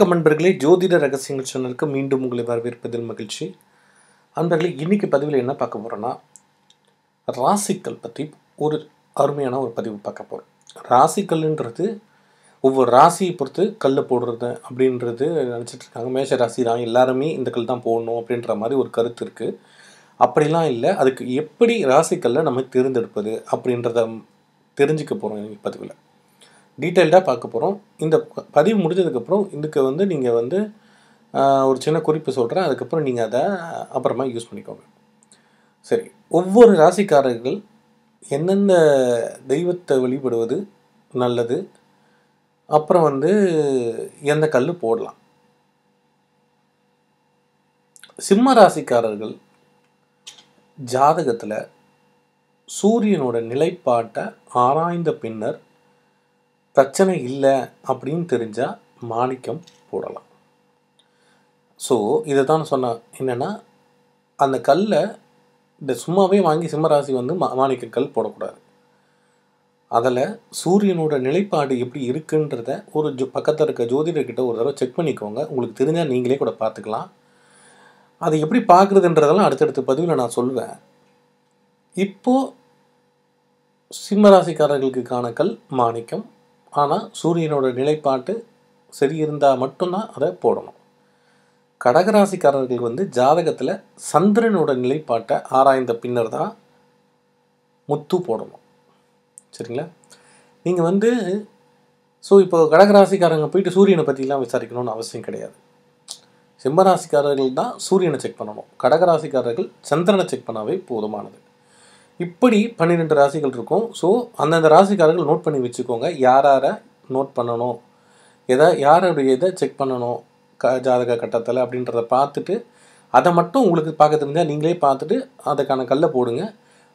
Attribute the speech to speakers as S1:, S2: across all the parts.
S1: வணக்கம் அன்பர்களே ஜோதிட ரகசியங்கள் சேனலுக்கு மீண்டும் உங்களை வரவேற்பதில் மகிழ்ச்சி அன்பர்களே இன்றைக்கி பதிவில் என்ன பார்க்க போகிறோன்னா ராசிக்கல் பற்றி ஒரு அருமையான ஒரு பதிவு பார்க்க போகிறோம் ராசிக்கல்ன்றது ஒவ்வொரு ராசியை பொறுத்து கல் போடுறது அப்படின்றது நினச்சிட்டு இருக்காங்க மேஷ ராசி தான் எல்லாருமே இந்த கல் தான் போடணும் அப்படின்ற மாதிரி ஒரு கருத்து இருக்குது அப்படிலாம் இல்லை அதுக்கு எப்படி ராசிக்கல்லை நம்ம தேர்ந்தெடுப்பது அப்படின்றத தெரிஞ்சுக்க போகிறோம் பதிவில் டீட்டெயில்டாக பார்க்க போகிறோம் இந்த பதிவு முடிஞ்சதுக்கப்புறம் இதுக்கு வந்து நீங்கள் வந்து ஒரு சின்ன குறிப்பு சொல்கிறேன் அதுக்கப்புறம் நீங்கள் அதை அப்புறமா யூஸ் பண்ணிக்கோங்க சரி ஒவ்வொரு ராசிக்காரர்கள் எந்தெந்த தெய்வத்தை வழிபடுவது நல்லது அப்புறம் வந்து எந்த கல் போடலாம் சிம்ம ராசிக்காரர்கள் ஜாதகத்தில் சூரியனோட நிலைப்பாட்டை ஆராய்ந்த பின்னர் பிரச்சனை இல்லை அப்படின்னு தெரிஞ்சால் மாணிக்கம் போடலாம் ஸோ இதை தான் சொன்னேன் என்னென்னா அந்த கல்லை இந்த சும்மாவே வாங்கி சிம்மராசி வந்து மா மாணிக்க கல் போடக்கூடாது அதில் சூரியனோட நிலைப்பாடு எப்படி இருக்குன்றத ஒரு ஜோ பக்கத்தில் இருக்க ஜோதிடர்கிட்ட ஒரு தடவை செக் பண்ணிக்கோங்க உங்களுக்கு தெரிஞ்சால் நீங்களே கூட பார்த்துக்கலாம் அதை எப்படி பார்க்குறதுன்றதெல்லாம் அடுத்தடுத்த பதிவில் நான் சொல்வேன் இப்போது சிம்மராசிக்காரர்களுக்கான கல் மாணிக்கம் ஆனால் சூரியனோட நிலைப்பாட்டு சரி இருந்தால் மட்டும்தான் அதை போடணும் கடகராசிக்காரர்கள் வந்து ஜாதகத்தில் சந்திரனோட நிலைப்பாட்டை ஆராய்ந்த பின்னர் தான் முத்து போடணும் சரிங்களா நீங்கள் வந்து ஸோ இப்போ கடகராசிக்காரங்க போயிட்டு சூரியனை பற்றிலாம் விசாரிக்கணும்னு அவசியம் கிடையாது சிம்மராசிக்காரர்கள் தான் சூரியனை செக் பண்ணணும் கடகராசிக்காரர்கள் சந்திரனை செக் பண்ணாவே போதுமானது இப்படி பன்னிரெண்டு ராசிகள் இருக்கும் ஸோ அந்தந்த ராசிக்காரர்கள் நோட் பண்ணி வச்சுக்கோங்க யாராரை நோட் பண்ணணும் எதை யாருடைய இதை செக் பண்ணணும் க ஜாதக கட்டத்தில் அப்படின்றத பார்த்துட்டு அதை மட்டும் உங்களுக்கு பார்க்க தெரிஞ்சால் நீங்களே பார்த்துட்டு அதுக்கான கல்லை போடுங்க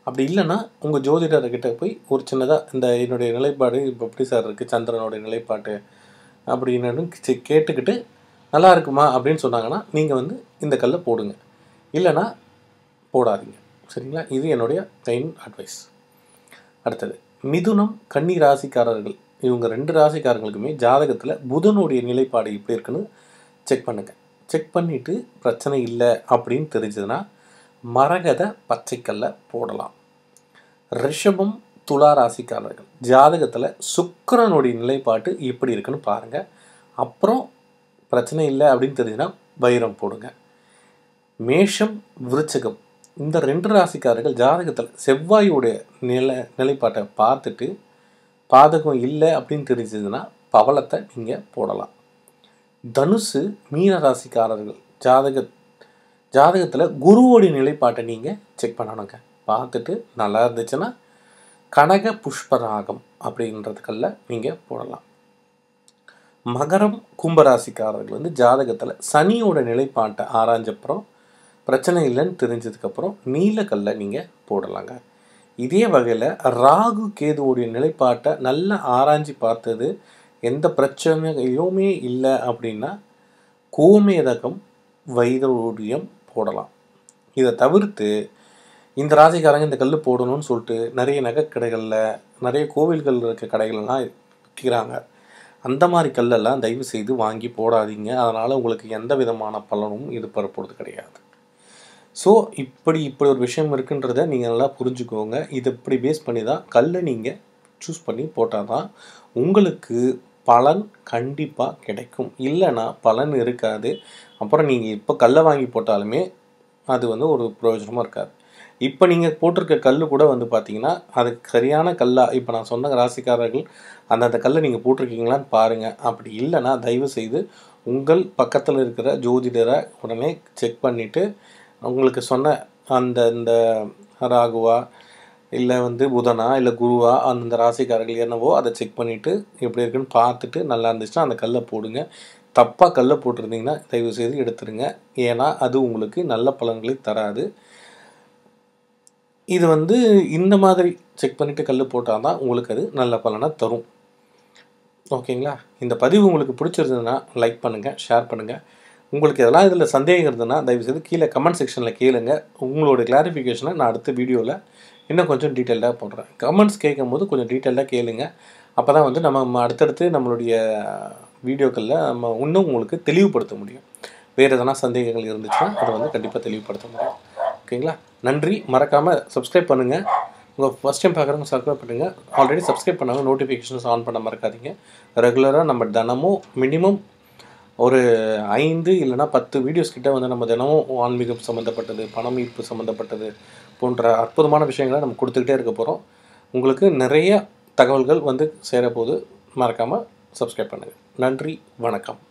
S1: அப்படி இல்லைன்னா உங்கள் ஜோதிடர்கிட்ட போய் ஒரு சின்னதாக இந்த என்னுடைய நிலைப்பாடு இப்போ எப்படி சார் இருக்குது சந்திரனுடைய நிலைப்பாட்டு அப்படின்னு கேட்டுக்கிட்டு நல்லா இருக்குமா அப்படின்னு சொன்னாங்கன்னா நீங்கள் வந்து இந்த கல்லை போடுங்க இல்லைன்னா போடாதீங்க சரிங்களா இது என்னுடைய கைன் அட்வைஸ் அடுத்தது மிதுனம் கன்னி ராசிக்காரர்கள் இவங்க ரெண்டு ராசிக்காரங்களுக்குமே ஜாதகத்தில் புதனுடைய நிலைப்பாடு இப்படி இருக்குன்னு செக் பண்ணுங்கள் செக் பண்ணிவிட்டு பிரச்சனை இல்லை அப்படின்னு தெரிஞ்சதுன்னா மரகத பச்சைக்கல்ல போடலாம் ரிஷபம் துலா ராசிக்காரர்கள் ஜாதகத்தில் சுக்கரனுடைய நிலைப்பாட்டு எப்படி இருக்குன்னு பாருங்கள் அப்புறம் பிரச்சனை இல்லை அப்படின்னு தெரிஞ்சுன்னா வைரம் போடுங்க மேஷம் விருச்சகம் இந்த ரெண்டு ராசிக்காரர்கள் ஜாதகத்தில் செவ்வாயுடைய நிலை நிலைப்பாட்டை பார்த்துட்டு பாதகம் இல்லை அப்படின்னு தெரிஞ்சதுன்னா பவளத்தை நீங்கள் போடலாம் தனுசு மீன ராசிக்காரர்கள் ஜாதக ஜாதகத்தில் குருவோடைய நிலைப்பாட்டை நீங்கள் செக் பண்ணணுங்க பார்த்துட்டு நல்லா இருந்துச்சுன்னா கனக புஷ்பராகம் அப்படின்றதுக்கல்ல நீங்கள் போடலாம் மகரம் கும்பராசிக்காரர்கள் வந்து ஜாதகத்தில் சனியோட நிலைப்பாட்டை ஆராய்ஞ்சப்புறம் பிரச்சனை இல்லைன்னு தெரிஞ்சதுக்கப்புறம் நீலக்கல்லை நீங்கள் போடலாங்க இதே வகையில் ராகு கேதுவோடைய நிலைப்பாட்டை நல்லா ஆராய்ஞ்சி பார்த்தது எந்த பிரச்சனையுமே இல்லை அப்படின்னா கோமேதகம் வைரோடியம் போடலாம் இதை தவிர்த்து இந்த ராசிக்காரங்க இந்த கல் போடணும்னு சொல்லிட்டு நிறைய நகை கடைகளில் நிறைய கோவில்கள் இருக்க கடைகள்லாம் விற்கிறாங்க அந்த மாதிரி கல்லெல்லாம் தயவு செய்து வாங்கி போடாதீங்க அதனால் உங்களுக்கு எந்த விதமான பலனும் இது பரப்புறது கிடையாது ஸோ இப்படி இப்படி ஒரு விஷயம் இருக்குன்றத நீங்கள் நல்லா புரிஞ்சுக்கோங்க இதை இப்படி பேஸ் பண்ணி தான் கல்லை நீங்கள் சூஸ் பண்ணி போட்டால் தான் உங்களுக்கு பலன் கண்டிப்பாக கிடைக்கும் இல்லைன்னா பலன் இருக்காது அப்புறம் நீங்கள் இப்போ கல்லை வாங்கி போட்டாலுமே அது வந்து ஒரு பிரயோஜனமாக இருக்காது இப்போ நீங்கள் போட்டிருக்க கல் கூட வந்து பார்த்தீங்கன்னா அது சரியான கல்லாக இப்போ நான் சொன்ன ராசிக்காரர்கள் அந்தந்த கல்லை நீங்கள் போட்டிருக்கீங்களான்னு பாருங்கள் அப்படி இல்லைன்னா தயவு செய்து உங்கள் பக்கத்தில் இருக்கிற ஜோதிடரை உடனே செக் பண்ணிவிட்டு உங்களுக்கு சொன்ன அந்த இந்த ராகுவா இல்லை வந்து புதனா இல்லை குருவா அந்தந்த ராசிக்காரர்கள் என்னவோ அதை செக் பண்ணிவிட்டு எப்படி இருக்குன்னு பார்த்துட்டு நல்லா இருந்துச்சுன்னா அந்த கல்லை போடுங்க தப்பாக கல்லை போட்டிருந்தீங்கன்னா தயவு செய்து எடுத்துருங்க ஏன்னா அது உங்களுக்கு நல்ல பலன்களை தராது இது வந்து இந்த மாதிரி செக் பண்ணிவிட்டு கல் போட்டால் தான் உங்களுக்கு அது நல்ல பலனை தரும் ஓகேங்களா இந்த பதிவு உங்களுக்கு பிடிச்சிருந்ததுன்னா லைக் பண்ணுங்கள் ஷேர் பண்ணுங்கள் உங்களுக்கு இதெல்லாம் இதில் சந்தேகம் இருந்ததுன்னா தயவுசெய்து கீழே கமெண்ட் செக்ஷனில் கேளுங்க உங்களோட கிளாரிஃபிகேஷனை நான் அடுத்த வீடியோவில் இன்னும் கொஞ்சம் டீட்டெயில்டாக போடுறேன் கமெண்ட்ஸ் கேட்கும் போது கொஞ்சம் டீட்டெயில்டாக கேளுங்க அப்போ தான் வந்து நம்ம அடுத்தடுத்து நம்மளுடைய வீடியோக்களில் நம்ம இன்னும் உங்களுக்கு தெளிவுபடுத்த முடியும் வேறு எதனா சந்தேகங்கள் இருந்துச்சுன்னா அதை வந்து கண்டிப்பாக தெளிவுபடுத்த முடியும் ஓகேங்களா நன்றி மறக்காமல் சப்ஸ்கிரைப் பண்ணுங்கள் உங்கள் ஃபஸ்ட் டைம் பார்க்குறவங்க சப்ஸ்கிரைப் பண்ணுங்கள் ஆல்ரெடி சப்ஸ்கிரைப் பண்ணாங்க நோட்டிஃபிகேஷன்ஸ் ஆன் பண்ண மறக்காதீங்க ரெகுலராக நம்ம தினமும் மினிமம் ஒரு ஐந்து இல்லைனா பத்து வீடியோஸ் கிட்டே வந்து நம்ம தினமும் ஆன்மீகம் சம்மந்தப்பட்டது பணம் ஈர்ப்பு சம்மந்தப்பட்டது போன்ற அற்புதமான விஷயங்களை நம்ம கொடுத்துக்கிட்டே இருக்க போகிறோம் உங்களுக்கு நிறைய தகவல்கள் வந்து சேரப்போது மறக்காமல் சப்ஸ்கிரைப் பண்ணுங்கள் நன்றி வணக்கம்